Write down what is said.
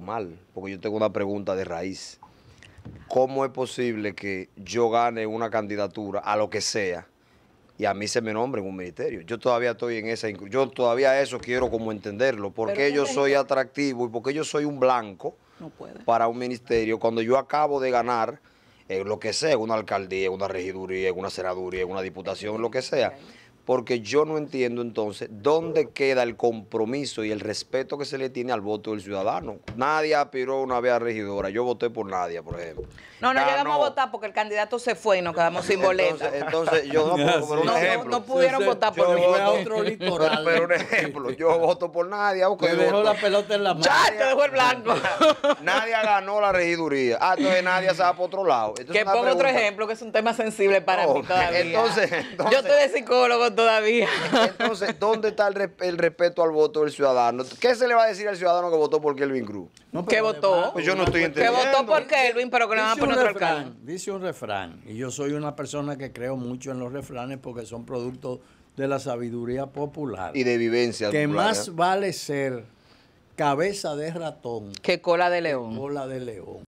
mal, porque yo tengo una pregunta de raíz. ¿Cómo es posible que yo gane una candidatura a lo que sea y a mí se me nombre en un ministerio? Yo todavía estoy en esa, yo todavía eso quiero como entenderlo, qué yo soy atractivo y por qué yo soy un blanco para un ministerio cuando yo acabo de ganar eh, lo que sea, una alcaldía, una regiduría, una senaduría, una diputación, lo que sea porque yo no entiendo entonces dónde queda el compromiso y el respeto que se le tiene al voto del ciudadano. Nadie aspiró una vez a regidora, yo voté por nadie por ejemplo. No, no ah, llegamos a votar porque el candidato se fue y nos quedamos sin boleta. Entonces, yo no, por un no, ejemplo. no pudieron votar por mí. otro litoral. Pero un ejemplo, yo voto por nadie dejó la pelota en la mano. dejó el blanco. nadie ganó la regiduría. Ah, entonces nadie se va para otro lado. que ponga otro ejemplo, que es un tema sensible para oh, mí todavía. Entonces, entonces, yo estoy de psicólogo todavía. Entonces, ¿dónde está el, respeto al voto del ciudadano? ¿Qué se le va a decir al ciudadano que votó por Kelvin Cruz? ¿Qué votó? Pues, yo no estoy pues, entendiendo. Que votó por Kelvin, pero que le van a poner otro alcalde. Dice un refrán, y yo soy una persona que creo mucho en los refranes porque son producto de la sabiduría popular. Y de vivencia. Que más ¿eh? vale ser cabeza de ratón que cola de león. cola de león.